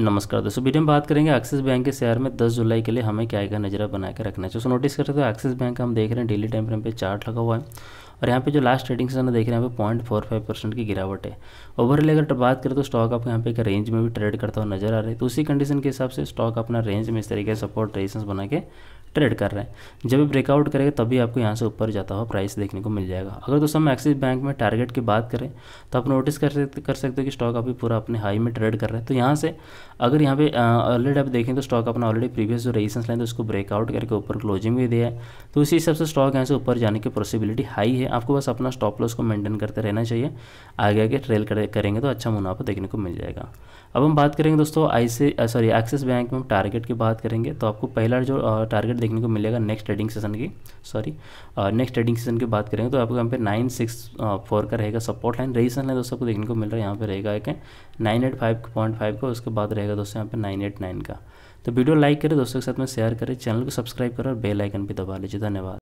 नमस्कार दोस्तों वीडियो में बात करेंगे एक्सिस बैंक के शेयर में 10 जुलाई के लिए हमें क्या क्या नजरा बना के रखना चाहिए सो नोटिस कर सकते हो एक्सिस बैंक हम देख रहे हैं डेली टाइम फ्रेम पे चार्ट लगा हुआ है और यहाँ पे जो लास्ट ट्रेडिंग सेशन देख रहे हैं यहाँ पॉइंट फोर फाइव परसेंट की गिरावट है ओवरऑल अगर बात करें तो स्टॉक आपको यहाँ पे एक रेंज में भी ट्रेड करता हुआ नजर आ रहा है तो उसी कंडीशन के हिसाब से स्टॉक अपना रेंज में इस तरीके से सपोर्ट रेजिस्टेंस बना के ट्रेड कर रहे हैं जब भी ब्रेकआउट करेगा तभी आपको यहाँ से ऊपर जाता हुआ प्राइस देखने को मिल जाएगा अगर दोस्तों हम एक्सिस बैंक में टारगेट की बात करें तो आप नोटिस कर सकते कर सकते हो कि स्टॉक अभी पूरा अपने हाई में ट्रेड कर रहे हैं तो यहाँ से अगर यहाँ पे ऑलरेडी आप देखें तो स्टॉक अपना ऑलरेडी प्रीवियस जो रेजिस्टेंस लाइन तो उसको ब्रेकआउट करके ऊपर क्लोजिंग भी दिया है तो उसी हिसाब से स्टॉक यहाँ से ऊपर जाने की पॉसिबिलिटी हाई है आपको बस अपना स्टॉप लॉस को मेंटेन करते रहना चाहिए आगे आगे ट्रेल करेंगे तो अच्छा मुनाफा देखने को मिल जाएगा अब हम बात करेंगे दोस्तों आई सॉरी एक्सिस बैंक में हम टारगेट की बात करेंगे तो आपको पहला जो टारगेट देखने को मिलेगा नेक्स्ट ट्रेडिंग सेशन की सॉरी नेक्स्ट ट्रेडिंग सेशन की बात करेंगे तो आपको यहाँ पे नाइन सिक्स फोर का रहेगा सपोर्ट लाइन रेजिस्टेंस है दोस्तों को देखने को मिल रहा है यहाँ पे रहेगा एक nine eight five point five का उसके बाद रहेगा दोस्तों यहाँ पे नाइन एट नाइन का तो वीडियो लाइक करें दोस्तों के साथ में शेयर करें चैनल को सब्सक्राइब करें और बेल आइकन भी दबा लीजिए धन्यवाद